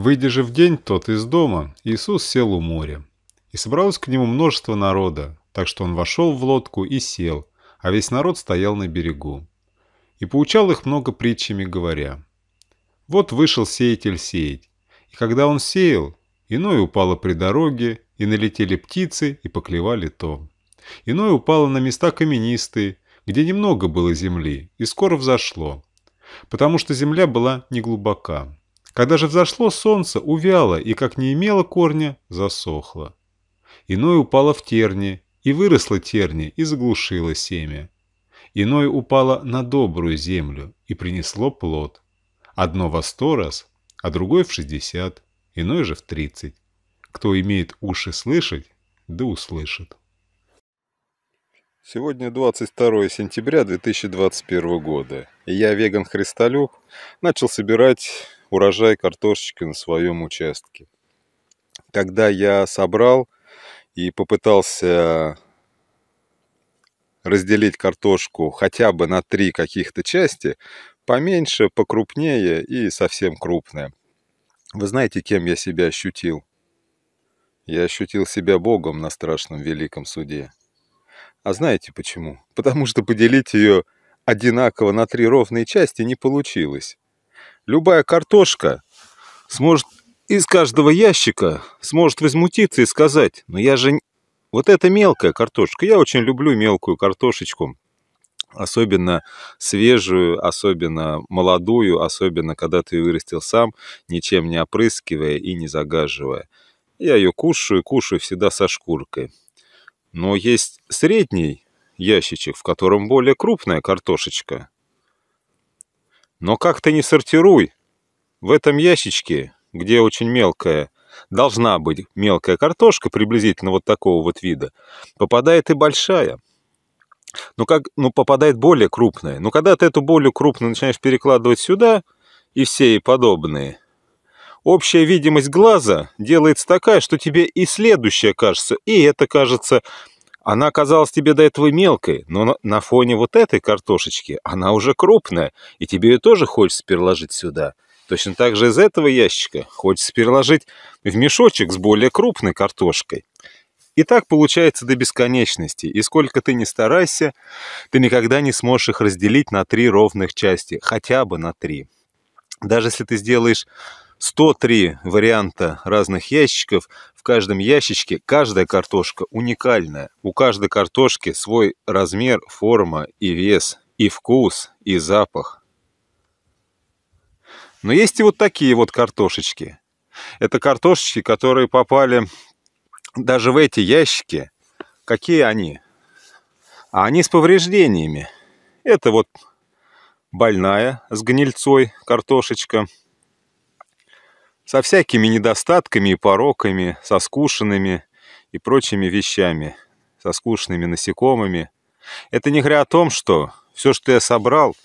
Выйдя же в день тот из дома, Иисус сел у моря. И собралось к нему множество народа, так что он вошел в лодку и сел, а весь народ стоял на берегу. И поучал их много притчами, говоря, «Вот вышел сеятель сеять, и когда он сеял, иное упало при дороге, и налетели птицы, и поклевали то. Иное упало на места каменистые, где немного было земли, и скоро взошло, потому что земля была неглубока. Когда же взошло солнце, увяло и, как не имело корня, засохло. Иное упало в терни, и выросла терни, и заглушило семя. Иное упало на добрую землю, и принесло плод. Одно во сто раз, а другой в шестьдесят, иной же в тридцать. Кто имеет уши слышать, да услышит. Сегодня 22 сентября 2021 года, и я, веган Христолюб, начал собирать урожай картошечки на своем участке. Когда я собрал и попытался разделить картошку хотя бы на три каких-то части, поменьше, покрупнее и совсем крупная. Вы знаете, кем я себя ощутил? Я ощутил себя Богом на страшном великом суде. А знаете почему? Потому что поделить ее одинаково на три ровные части не получилось любая картошка сможет из каждого ящика сможет возмутиться и сказать, но «Ну, я же... Вот это мелкая картошка. Я очень люблю мелкую картошечку. Особенно свежую, особенно молодую, особенно когда ты вырастил сам, ничем не опрыскивая и не загаживая. Я ее кушаю, кушаю всегда со шкуркой. Но есть средний ящичек, в котором более крупная картошечка. Но как ты не сортируй, в этом ящичке, где очень мелкая, должна быть мелкая картошка, приблизительно вот такого вот вида, попадает и большая. Но ну как, ну, попадает более крупная. Но когда ты эту более крупную начинаешь перекладывать сюда и все и подобные, общая видимость глаза делается такая, что тебе и следующая кажется, и это кажется она казалась тебе до этого мелкой, но на фоне вот этой картошечки она уже крупная, и тебе ее тоже хочется переложить сюда. Точно так же из этого ящика хочется переложить в мешочек с более крупной картошкой. И так получается до бесконечности, и сколько ты не старайся, ты никогда не сможешь их разделить на три ровных части, хотя бы на три. Даже если ты сделаешь 103 варианта разных ящиков. В каждом ящичке каждая картошка уникальная. У каждой картошки свой размер, форма и вес, и вкус, и запах. Но есть и вот такие вот картошечки. Это картошечки, которые попали даже в эти ящики. Какие они? А они с повреждениями. Это вот больная с гнильцой картошечка – со всякими недостатками и пороками, со скушенными и прочими вещами, со скучными насекомыми. Это не говоря о том, что все, что я собрал,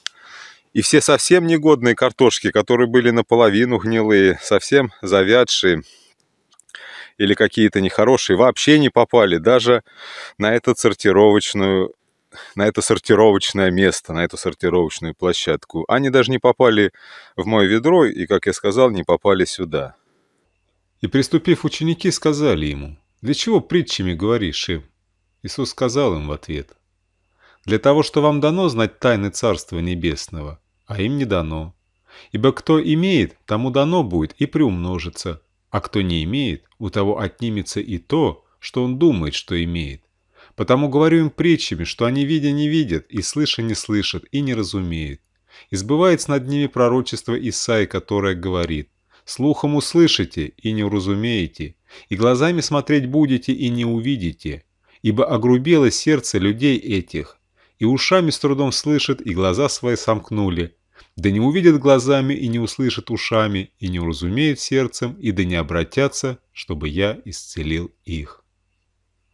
и все совсем негодные картошки, которые были наполовину гнилые, совсем завядшие, или какие-то нехорошие, вообще не попали даже на эту сортировочную на это сортировочное место, на эту сортировочную площадку. Они даже не попали в мое ведро и, как я сказал, не попали сюда. И приступив, ученики сказали ему, «Для чего притчами говоришь им?» Иисус сказал им в ответ, «Для того, что вам дано знать тайны Царства Небесного, а им не дано. Ибо кто имеет, тому дано будет и приумножится, а кто не имеет, у того отнимется и то, что он думает, что имеет. Потому говорю им притчами, что они видя не видят, и слыша не слышат, и не разумеют. Избывается над ними пророчество Исаи, которое говорит, «Слухом услышите, и не уразумеете, и глазами смотреть будете, и не увидите, ибо огрубело сердце людей этих, и ушами с трудом слышат, и глаза свои сомкнули, да не увидят глазами, и не услышат ушами, и не уразумеют сердцем, и да не обратятся, чтобы я исцелил их».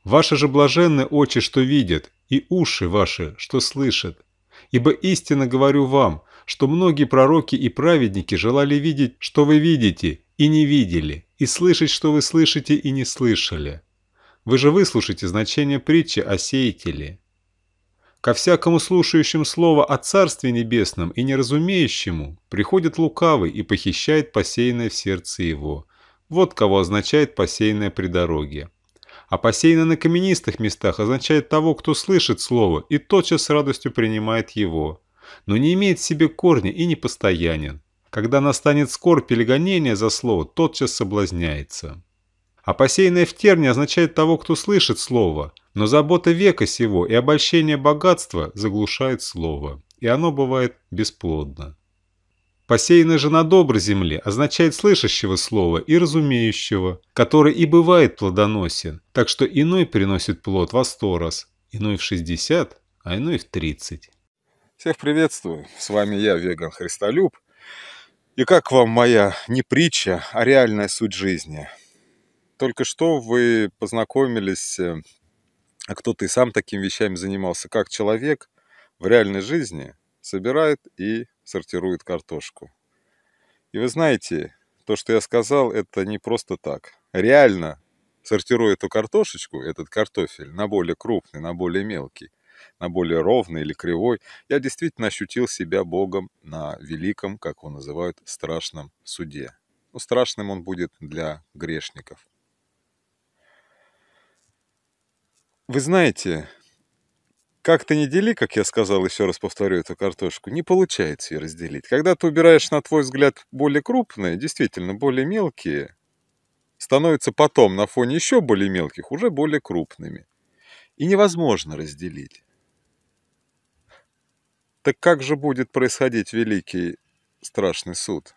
Ваши же блаженны очи, что видят, и уши ваши, что слышат. Ибо истинно говорю вам, что многие пророки и праведники желали видеть, что вы видите, и не видели, и слышать, что вы слышите, и не слышали. Вы же выслушайте значение притчи о сеятеле. Ко всякому слушающему слово о Царстве Небесном и неразумеющему приходит лукавый и похищает посеянное в сердце его. Вот кого означает посеянное при дороге а посеяно на каменистых местах означает того, кто слышит слово и тотчас с радостью принимает его, но не имеет в себе корня и не постоянен. Когда настанет скорбь или гонение за слово, тотчас соблазняется. А посеянное в терне означает того, кто слышит слово, но забота века сего и обольщение богатства заглушает слово, и оно бывает бесплодно. Посеянная же на доброй земле означает слышащего слова и разумеющего, который и бывает плодоносен, так что иной приносит плод во сто раз, иной в шестьдесят, а иной в тридцать. Всех приветствую, с вами я, веган Христолюб. И как вам моя не притча, а реальная суть жизни? Только что вы познакомились, э, а кто-то и сам такими вещами занимался, как человек в реальной жизни собирает и сортирует картошку. И вы знаете, то, что я сказал, это не просто так. Реально, сортируя эту картошечку, этот картофель, на более крупный, на более мелкий, на более ровный или кривой, я действительно ощутил себя Богом на великом, как его называют, страшном суде. Ну, страшным он будет для грешников. Вы знаете, как то не дели, как я сказал, еще раз повторю эту картошку, не получается ее разделить. Когда ты убираешь, на твой взгляд, более крупные, действительно, более мелкие, становятся потом на фоне еще более мелких, уже более крупными. И невозможно разделить. Так как же будет происходить великий страшный суд?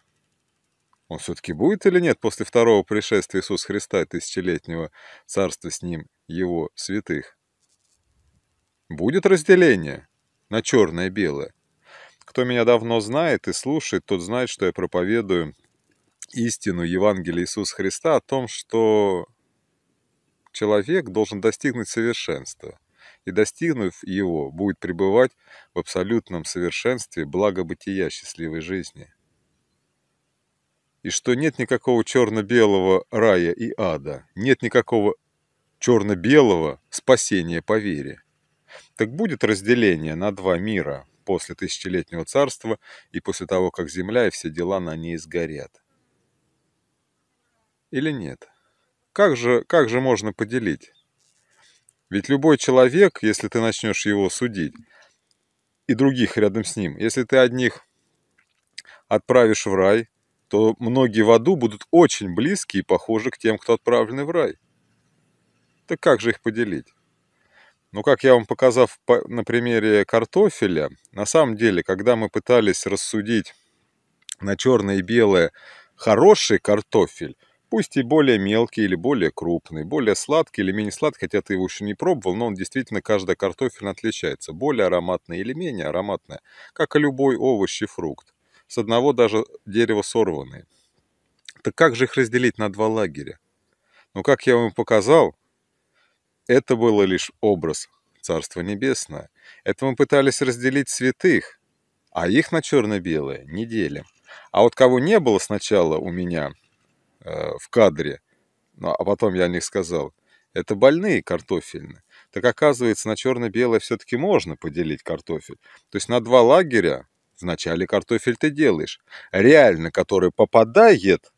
Он все-таки будет или нет после второго пришествия Иисуса Христа тысячелетнего царства с ним его святых? Будет разделение на черное-белое. Кто меня давно знает и слушает, тот знает, что я проповедую истину Евангелия Иисуса Христа о том, что человек должен достигнуть совершенства. И достигнув его, будет пребывать в абсолютном совершенстве благобытия счастливой жизни. И что нет никакого черно-белого рая и ада, нет никакого черно-белого спасения по вере. Так будет разделение на два мира после тысячелетнего царства и после того, как земля и все дела на ней сгорят. Или нет? Как же, как же можно поделить? Ведь любой человек, если ты начнешь его судить, и других рядом с ним, если ты одних отправишь в рай, то многие в аду будут очень близки и похожи к тем, кто отправлены в рай. Так как же их поделить? Но, ну, как я вам показал на примере картофеля, на самом деле, когда мы пытались рассудить на черное и белое хороший картофель, пусть и более мелкий или более крупный, более сладкий или менее сладкий, хотя ты его еще не пробовал, но он действительно, каждый картофель отличается, более ароматный или менее ароматный, как и любой овощ и фрукт, с одного даже дерева сорванные. Так как же их разделить на два лагеря? Ну, как я вам показал, это было лишь образ Царства Небесное. Это мы пытались разделить святых, а их на черно-белое не делим. А вот кого не было сначала у меня э, в кадре, ну, а потом я о них сказал, это больные картофельные. Так оказывается, на черно-белое все-таки можно поделить картофель. То есть на два лагеря вначале картофель ты делаешь. Реально, который попадает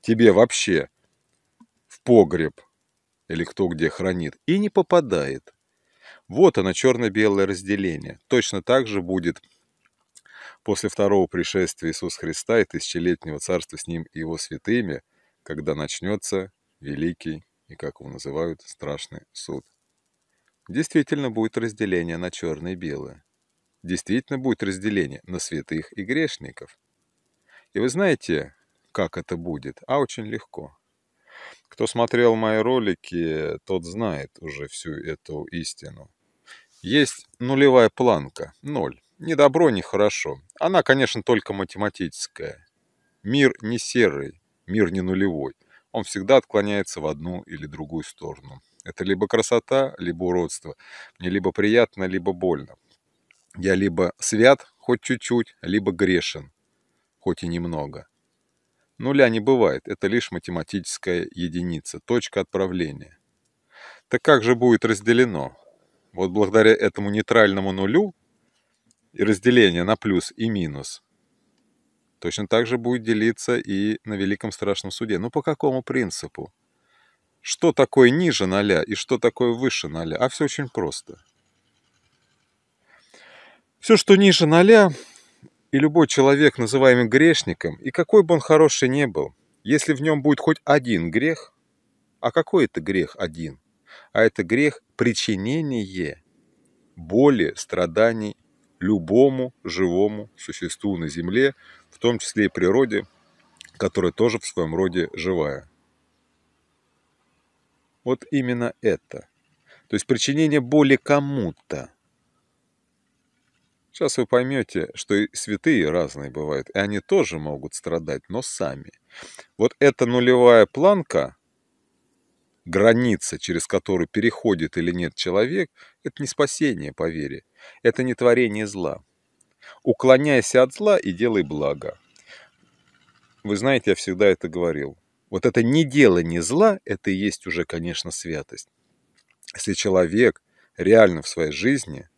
тебе вообще в погреб, или кто где хранит, и не попадает. Вот оно, черно-белое разделение. Точно так же будет после второго пришествия Иисуса Христа и тысячелетнего царства с Ним и Его святыми, когда начнется великий и, как его называют, страшный суд. Действительно будет разделение на черное и белое. Действительно будет разделение на святых и грешников. И вы знаете, как это будет? А очень легко. Кто смотрел мои ролики, тот знает уже всю эту истину. Есть нулевая планка, ноль. Ни добро, ни хорошо. Она, конечно, только математическая. Мир не серый, мир не нулевой. Он всегда отклоняется в одну или другую сторону. Это либо красота, либо уродство. Мне либо приятно, либо больно. Я либо свят, хоть чуть-чуть, либо грешен, хоть и немного. Нуля не бывает, это лишь математическая единица, точка отправления. Так как же будет разделено? Вот благодаря этому нейтральному нулю и разделение на плюс и минус точно так же будет делиться и на Великом Страшном Суде. Но ну, по какому принципу? Что такое ниже ноля и что такое выше ноля? А все очень просто. Все, что ниже ноля, и любой человек, называемый грешником, и какой бы он хороший ни был, если в нем будет хоть один грех, а какой это грех один? А это грех причинение боли, страданий любому живому существу на земле, в том числе и природе, которая тоже в своем роде живая. Вот именно это. То есть причинение боли кому-то. Сейчас вы поймете, что и святые разные бывают, и они тоже могут страдать, но сами. Вот эта нулевая планка, граница, через которую переходит или нет человек, это не спасение по это не творение зла. Уклоняйся от зла и делай благо. Вы знаете, я всегда это говорил. Вот это не делание зла, это и есть уже, конечно, святость. Если человек реально в своей жизни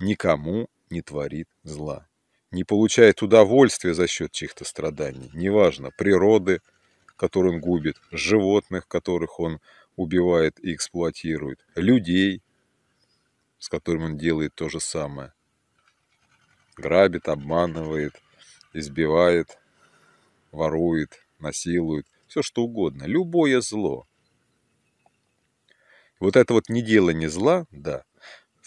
никому не творит зла, не получает удовольствия за счет чьих-то страданий, неважно, природы, которую он губит, животных, которых он убивает и эксплуатирует, людей, с которыми он делает то же самое. Грабит, обманывает, избивает, ворует, насилует, все что угодно, любое зло. Вот это вот не неделание зла, да –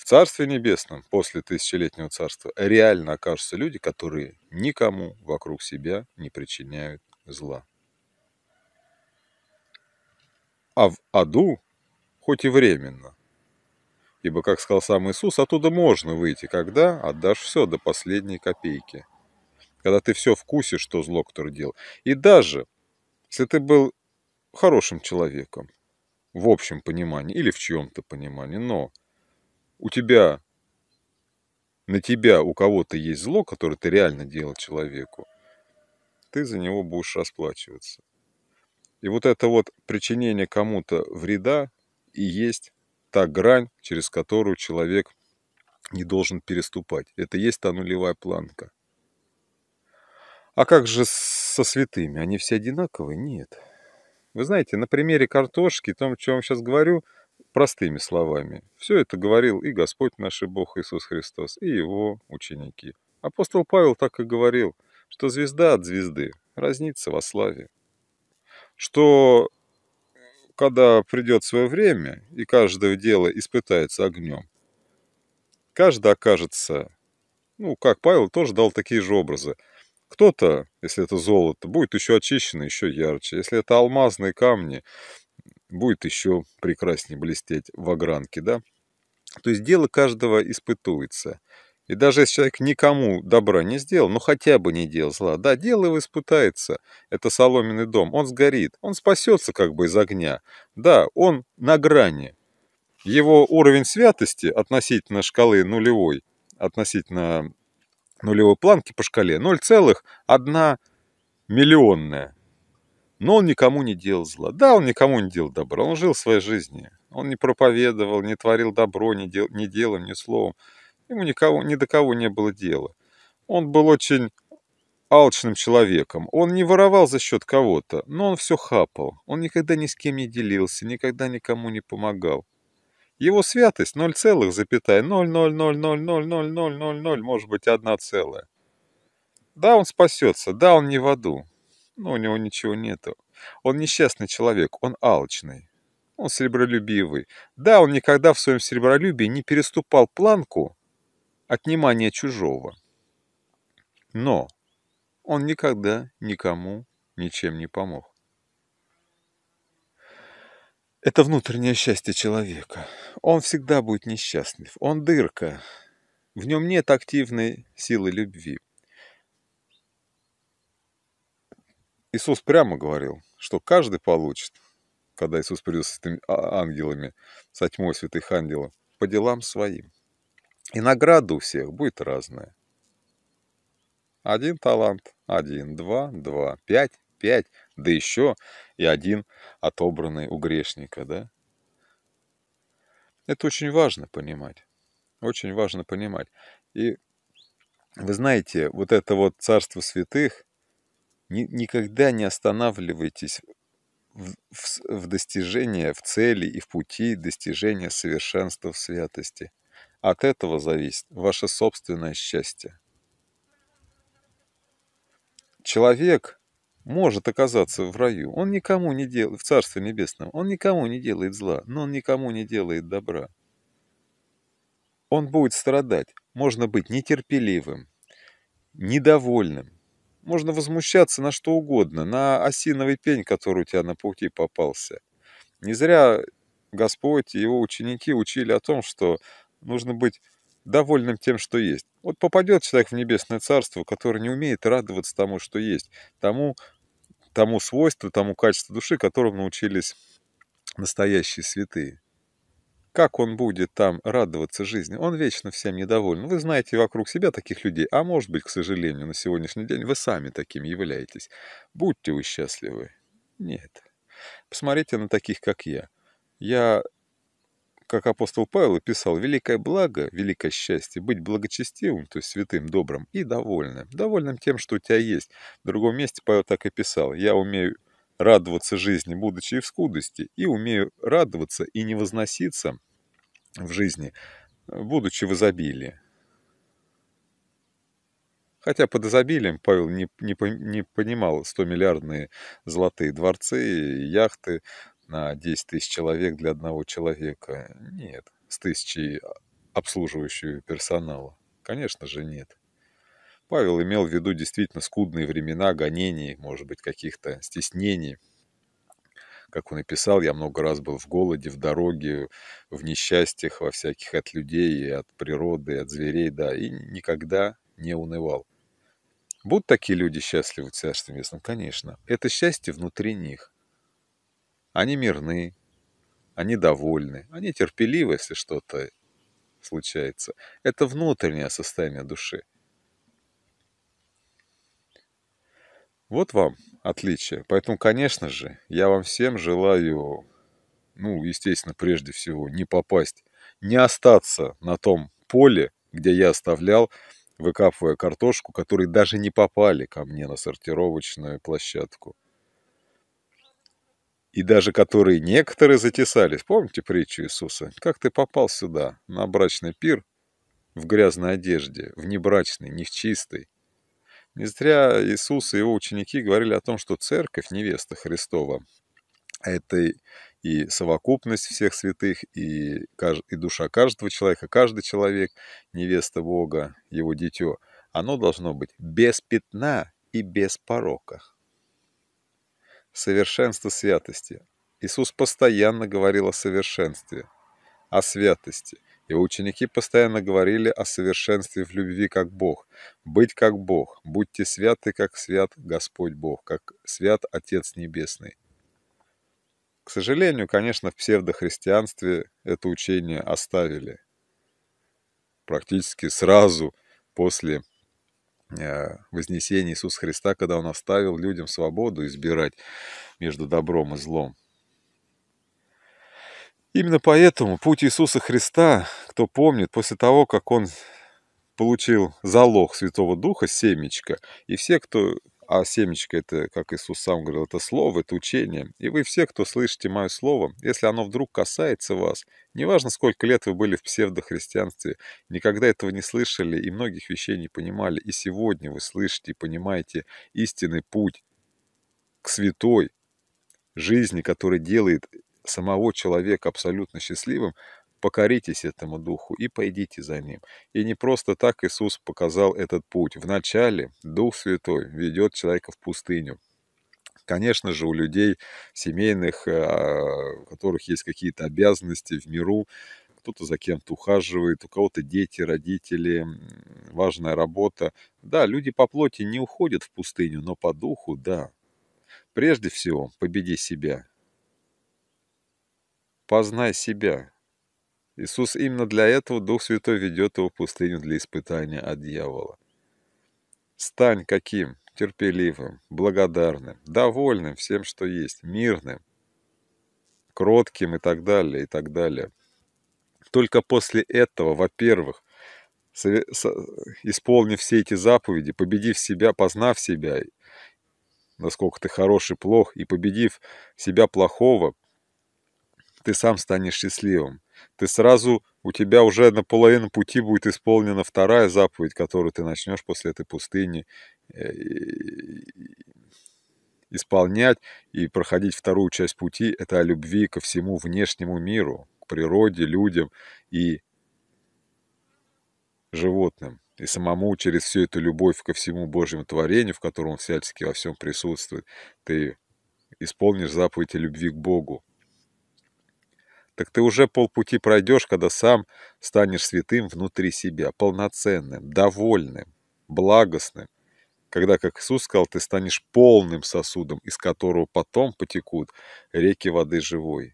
в Царстве Небесном после тысячелетнего царства реально окажутся люди, которые никому вокруг себя не причиняют зла. А в аду, хоть и временно, ибо, как сказал сам Иисус, оттуда можно выйти, когда отдашь все до последней копейки, когда ты все вкусишь, что зло, которое делал. И даже, если ты был хорошим человеком, в общем понимании или в чьем-то понимании, но у тебя, на тебя у кого-то есть зло, которое ты реально делал человеку, ты за него будешь расплачиваться. И вот это вот причинение кому-то вреда и есть та грань, через которую человек не должен переступать. Это есть та нулевая планка. А как же со святыми? Они все одинаковые? Нет. Вы знаете, на примере картошки, том, о чем я сейчас говорю – Простыми словами, все это говорил и Господь наш и Бог Иисус Христос, и его ученики. Апостол Павел так и говорил, что звезда от звезды разнится во славе. Что когда придет свое время, и каждое дело испытается огнем, каждый окажется, ну, как Павел тоже дал такие же образы. Кто-то, если это золото, будет еще очищено, еще ярче. Если это алмазные камни, будет еще прекраснее блестеть в огранке, да. То есть дело каждого испытывается, И даже если человек никому добра не сделал, ну хотя бы не делал зла, да, дело его испытается, это соломенный дом, он сгорит, он спасется как бы из огня, да, он на грани. Его уровень святости относительно шкалы нулевой, относительно нулевой планки по шкале 0,1 миллионная. Но он никому не делал зла. Да, он никому не делал добра. Он жил своей жизнью. Он не проповедовал, не творил добро ни, дел, ни делом, ни словом. Ему никого, ни до кого не было дела. Он был очень алчным человеком. Он не воровал за счет кого-то, но он все хапал. Он никогда ни с кем не делился, никогда никому не помогал. Его святость целых запятая 0,0000000000, может быть, одна целая. Да, он спасется, да, он не в аду, но ну, у него ничего нету. Он несчастный человек, он алчный. Он серебролюбивый. Да, он никогда в своем серебролюбии не переступал планку отнимания чужого. Но он никогда никому ничем не помог. Это внутреннее счастье человека. Он всегда будет несчастлив. Он дырка. В нем нет активной силы любви. Иисус прямо говорил, что каждый получит, когда Иисус придет с этими а, ангелами, со тьмой святых ангелов, по делам своим. И награда у всех будет разная. Один талант, один, два, два, пять, пять, да еще и один отобранный у грешника, да? Это очень важно понимать. Очень важно понимать. И вы знаете, вот это вот царство святых – ни, никогда не останавливайтесь в, в, в достижении, в цели и в пути достижения совершенства в святости. От этого зависит ваше собственное счастье. Человек может оказаться в раю. Он никому не делает, в Царстве Небесном, он никому не делает зла, но он никому не делает добра. Он будет страдать. Можно быть нетерпеливым, недовольным, можно возмущаться на что угодно, на осиновый пень, который у тебя на пути попался. Не зря Господь и его ученики учили о том, что нужно быть довольным тем, что есть. Вот попадет человек в небесное царство, который не умеет радоваться тому, что есть, тому, тому свойству, тому качеству души, которым научились настоящие святые. Как он будет там радоваться жизни? Он вечно всем недоволен. Вы знаете вокруг себя таких людей, а может быть, к сожалению, на сегодняшний день вы сами такими являетесь. Будьте вы счастливы. Нет. Посмотрите на таких, как я. Я, как апостол Павел писал, великое благо, великое счастье, быть благочестивым, то есть святым, добрым и довольным. Довольным тем, что у тебя есть. В другом месте Павел так и писал. Я умею радоваться жизни, будучи в скудости, и умею радоваться и не возноситься в жизни, э, будучи в изобилии. Хотя под изобилием Павел не, не, не понимал 100-миллиардные золотые дворцы и яхты на 10 тысяч человек для одного человека. Нет, с тысячей обслуживающего персонала. Конечно же, нет. Павел имел в виду действительно скудные времена гонений, может быть, каких-то стеснений. Как он и писал, я много раз был в голоде, в дороге, в несчастьях, во всяких от людей, и от природы, и от зверей, да, и никогда не унывал. Будут такие люди счастливы в Царстве Небесном? Конечно. Это счастье внутри них. Они мирны, они довольны, они терпеливы, если что-то случается. Это внутреннее состояние души. Вот вам отличие. Поэтому, конечно же, я вам всем желаю, ну, естественно, прежде всего, не попасть, не остаться на том поле, где я оставлял, выкапывая картошку, которые даже не попали ко мне на сортировочную площадку. И даже которые некоторые затесались. Помните притчу Иисуса? Как ты попал сюда, на брачный пир, в грязной одежде, в небрачной, не в чистой? Не зря Иисус и его ученики говорили о том, что церковь, невеста Христова, это и совокупность всех святых, и, и душа каждого человека, каждый человек, невеста Бога, его дитё, оно должно быть без пятна и без порока. Совершенство святости. Иисус постоянно говорил о совершенстве, о святости – его ученики постоянно говорили о совершенстве в любви как Бог, быть как Бог, будьте святы, как свят Господь Бог, как свят Отец Небесный. К сожалению, конечно, в псевдохристианстве это учение оставили. Практически сразу после э, вознесения Иисуса Христа, когда Он оставил людям свободу избирать между добром и злом. Именно поэтому путь Иисуса Христа, кто помнит, после того, как он получил залог Святого Духа, семечко, и все, кто... А семечко это, как Иисус сам говорил, это слово, это учение. И вы все, кто слышите мое слово, если оно вдруг касается вас, неважно, сколько лет вы были в псевдохристианстве, никогда этого не слышали и многих вещей не понимали, и сегодня вы слышите и понимаете истинный путь к святой жизни, который делает самого человека абсолютно счастливым, покоритесь этому духу и пойдите за ним. И не просто так Иисус показал этот путь. Вначале Дух Святой ведет человека в пустыню. Конечно же, у людей семейных, а, у которых есть какие-то обязанности в миру, кто-то за кем-то ухаживает, у кого-то дети, родители, важная работа. Да, люди по плоти не уходят в пустыню, но по духу – да. Прежде всего, победи себя, познай себя. Иисус именно для этого Дух Святой ведет его в пустыню для испытания от дьявола. Стань каким? Терпеливым, благодарным, довольным всем, что есть, мирным, кротким и так далее, и так далее. Только после этого, во-первых, исполнив все эти заповеди, победив себя, познав себя, насколько ты хороший, плох, и победив себя плохого, ты сам станешь счастливым. Ты сразу, у тебя уже на половину пути будет исполнена вторая заповедь, которую ты начнешь после этой пустыни э, исполнять и проходить вторую часть пути – это о любви ко всему внешнему миру, к природе, людям и животным. И самому через всю эту любовь ко всему Божьему творению, в котором он всячески во всем присутствует, ты исполнишь заповедь о любви к Богу, так ты уже полпути пройдешь, когда сам станешь святым внутри себя, полноценным, довольным, благостным. Когда, как Иисус сказал, ты станешь полным сосудом, из которого потом потекут реки воды живой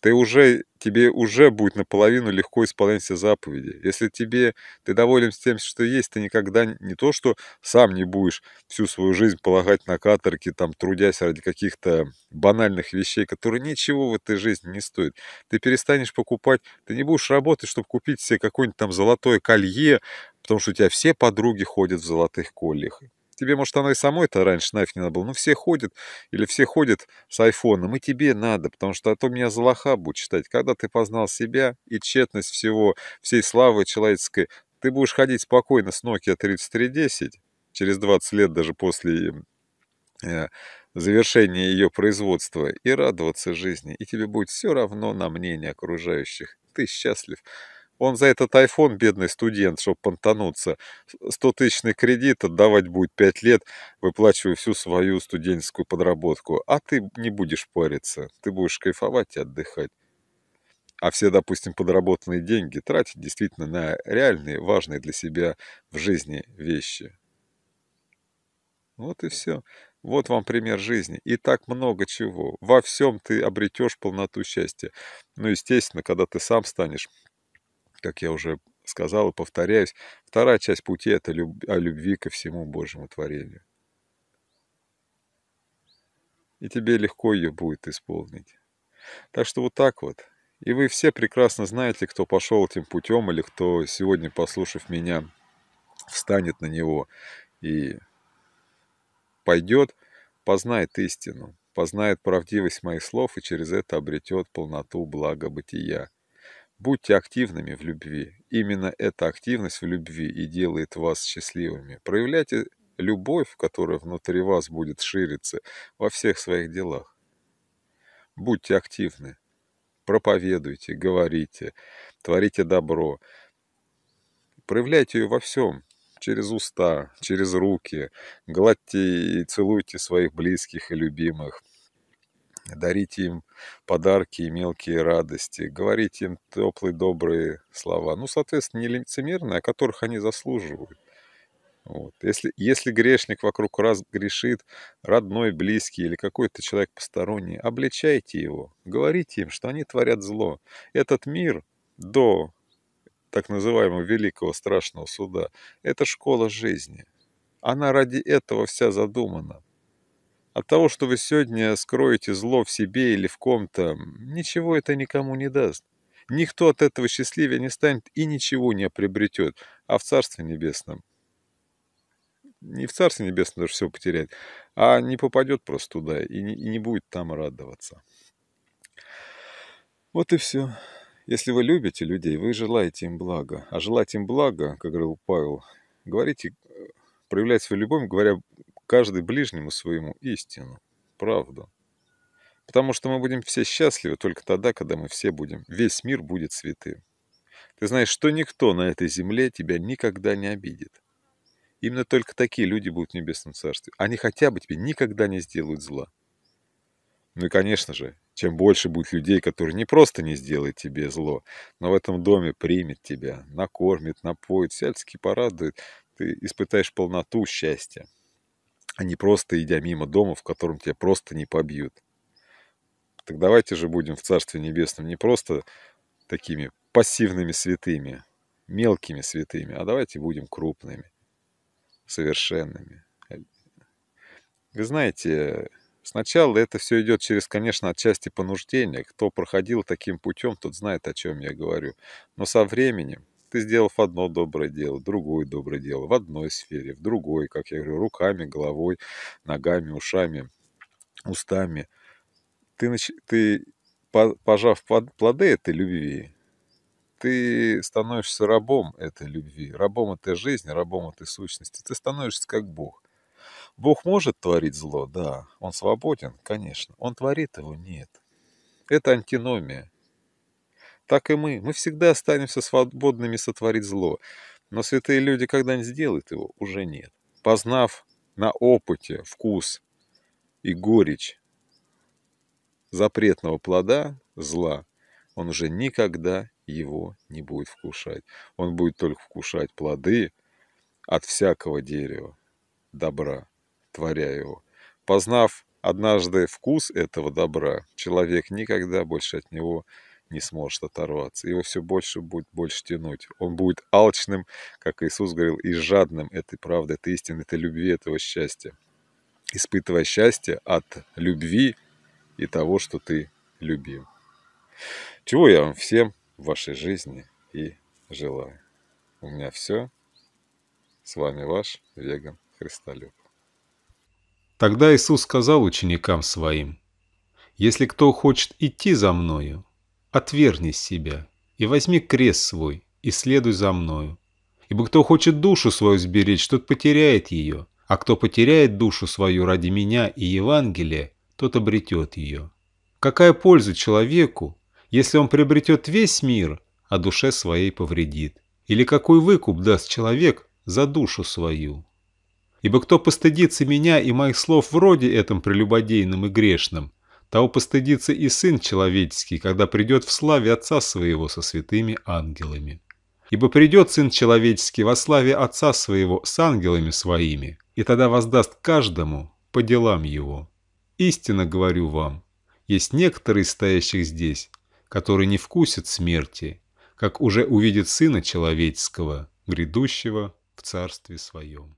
ты уже, тебе уже будет наполовину легко исполнять все заповеди. Если тебе, ты доволен тем, что есть, ты никогда не то, что сам не будешь всю свою жизнь полагать на каторги, там, трудясь ради каких-то банальных вещей, которые ничего в этой жизни не стоят. Ты перестанешь покупать, ты не будешь работать, чтобы купить себе какое-нибудь там золотое колье, потому что у тебя все подруги ходят в золотых кольях. Тебе, может, оно и самой-то раньше нафиг не надо было. Ну, все ходят, или все ходят с айфоном, и тебе надо, потому что а то меня за лоха будут читать. Когда ты познал себя и тщетность всего, всей славы человеческой, ты будешь ходить спокойно с Nokia 3310, через 20 лет даже после э, завершения ее производства, и радоваться жизни. И тебе будет все равно на мнение окружающих. Ты счастлив. Он за этот iPhone, бедный студент, чтобы понтануться, 100 тысячный кредит отдавать будет 5 лет, выплачивая всю свою студенческую подработку. А ты не будешь париться, ты будешь кайфовать и отдыхать. А все, допустим, подработанные деньги тратить действительно на реальные, важные для себя в жизни вещи. Вот и все. Вот вам пример жизни. И так много чего. Во всем ты обретешь полноту счастья. Ну, естественно, когда ты сам станешь как я уже сказал и повторяюсь, вторая часть пути – это люб... о любви ко всему Божьему творению. И тебе легко ее будет исполнить. Так что вот так вот. И вы все прекрасно знаете, кто пошел этим путем или кто сегодня, послушав меня, встанет на него и пойдет, познает истину, познает правдивость моих слов и через это обретет полноту блага бытия – Будьте активными в любви. Именно эта активность в любви и делает вас счастливыми. Проявляйте любовь, которая внутри вас будет шириться во всех своих делах. Будьте активны. Проповедуйте, говорите, творите добро. Проявляйте ее во всем. Через уста, через руки. Гладьте и целуйте своих близких и любимых дарите им подарки и мелкие радости, говорите им теплые, добрые слова. Ну, соответственно, не лицемерные, а которых они заслуживают. Вот. Если, если грешник вокруг раз грешит, родной, близкий или какой-то человек посторонний, обличайте его, говорите им, что они творят зло. Этот мир до так называемого великого страшного суда – это школа жизни. Она ради этого вся задумана. От того, что вы сегодня скроете зло в себе или в ком-то, ничего это никому не даст. Никто от этого счастливее не станет и ничего не приобретет, а в Царстве Небесном. Не в Царстве Небесном даже все потеряет, а не попадет просто туда и не, и не будет там радоваться. Вот и все. Если вы любите людей, вы желаете им блага. А желать им блага, как говорил Павел, говорите, э, проявлять свою любовь, говоря каждый ближнему своему истину, правду. Потому что мы будем все счастливы только тогда, когда мы все будем, весь мир будет святым. Ты знаешь, что никто на этой земле тебя никогда не обидит. Именно только такие люди будут в Небесном Царстве. Они хотя бы тебе никогда не сделают зла. Ну и, конечно же, чем больше будет людей, которые не просто не сделают тебе зло, но в этом доме примет тебя, накормит, напоит, сельски порадует, ты испытаешь полноту счастья а не просто идя мимо дома, в котором тебя просто не побьют. Так давайте же будем в Царстве Небесном не просто такими пассивными святыми, мелкими святыми, а давайте будем крупными, совершенными. Вы знаете, сначала это все идет через, конечно, отчасти понуждение. Кто проходил таким путем, тот знает, о чем я говорю. Но со временем ты сделав одно доброе дело, другое доброе дело, в одной сфере, в другой, как я говорю, руками, головой, ногами, ушами, устами. Ты, ты пожав плоды этой любви, ты становишься рабом этой любви, рабом этой жизни, рабом этой сущности. Ты становишься как Бог. Бог может творить зло, да. Он свободен, конечно. Он творит его, нет. Это антиномия. Так и мы. Мы всегда останемся свободными сотворить зло. Но святые люди когда-нибудь сделают его? Уже нет. Познав на опыте вкус и горечь запретного плода, зла, он уже никогда его не будет вкушать. Он будет только вкушать плоды от всякого дерева, добра, творя его. Познав однажды вкус этого добра, человек никогда больше от него не не сможет оторваться. Его все больше будет больше тянуть. Он будет алчным, как Иисус говорил, и жадным этой правды, этой истины, этой любви, этого счастья. Испытывая счастье от любви и того, что ты любил. Чего я вам всем в вашей жизни и желаю. У меня все. С вами ваш Веган Христолюб. Тогда Иисус сказал ученикам своим, «Если кто хочет идти за Мною, Отвергни себя и возьми крест свой и следуй за мною. Ибо кто хочет душу свою сберечь, тот потеряет ее, а кто потеряет душу свою ради меня и Евангелия, тот обретет ее. Какая польза человеку, если он приобретет весь мир, а душе своей повредит? Или какой выкуп даст человек за душу свою? Ибо кто постыдится меня и моих слов вроде этом прелюбодейным и грешным, того постыдится и Сын Человеческий, когда придет в славе Отца Своего со святыми ангелами. Ибо придет Сын Человеческий во славе Отца Своего с ангелами Своими, и тогда воздаст каждому по делам Его. Истинно говорю вам, есть некоторые из стоящих здесь, которые не вкусят смерти, как уже увидит Сына Человеческого, грядущего в Царстве Своем.